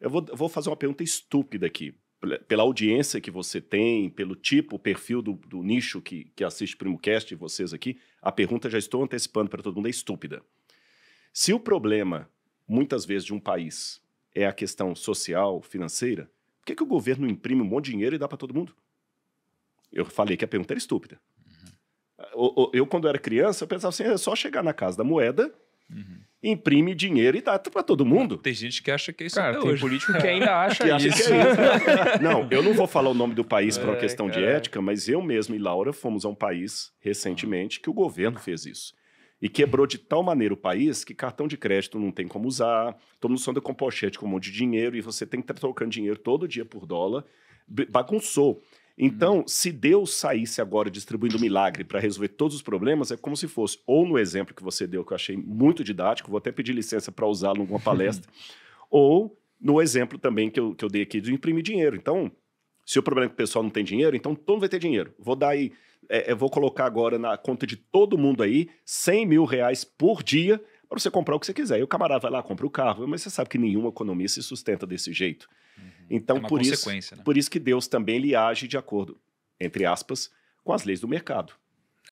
Eu vou, vou fazer uma pergunta estúpida aqui. Pela audiência que você tem, pelo tipo, perfil do, do nicho que, que assiste PrimoCast e vocês aqui, a pergunta já estou antecipando para todo mundo, é estúpida. Se o problema, muitas vezes, de um país é a questão social, financeira, por que, que o governo imprime um monte de dinheiro e dá para todo mundo? Eu falei que a pergunta era estúpida. Uhum. Eu, quando era criança, eu pensava assim, é só chegar na casa da moeda, uhum imprime dinheiro e dá para todo mundo. Tem gente que acha que é isso cara, é tem hoje. político que ainda acha, que acha isso. Que é isso. não, eu não vou falar o nome do país é, por uma questão cara. de ética, mas eu mesmo e Laura fomos a um país recentemente que o governo fez isso. E quebrou de tal maneira o país que cartão de crédito não tem como usar, todo mundo anda com pochete com um monte de dinheiro e você tem que estar trocando dinheiro todo dia por dólar. Bagunçou. Então, hum. se Deus saísse agora distribuindo milagre para resolver todos os problemas, é como se fosse, ou no exemplo que você deu, que eu achei muito didático, vou até pedir licença para usá-lo em alguma palestra, ou no exemplo também que eu, que eu dei aqui de imprimir dinheiro. Então, se o problema é que o pessoal não tem dinheiro, então todo mundo vai ter dinheiro. Vou dar aí, é, vou colocar agora na conta de todo mundo aí 100 mil reais por dia para você comprar o que você quiser. E o camarada vai lá, compra o carro, mas você sabe que nenhuma economia se sustenta desse jeito. Uhum. Então, é por, isso, né? por isso que Deus também lhe age de acordo, entre aspas, com as leis do mercado.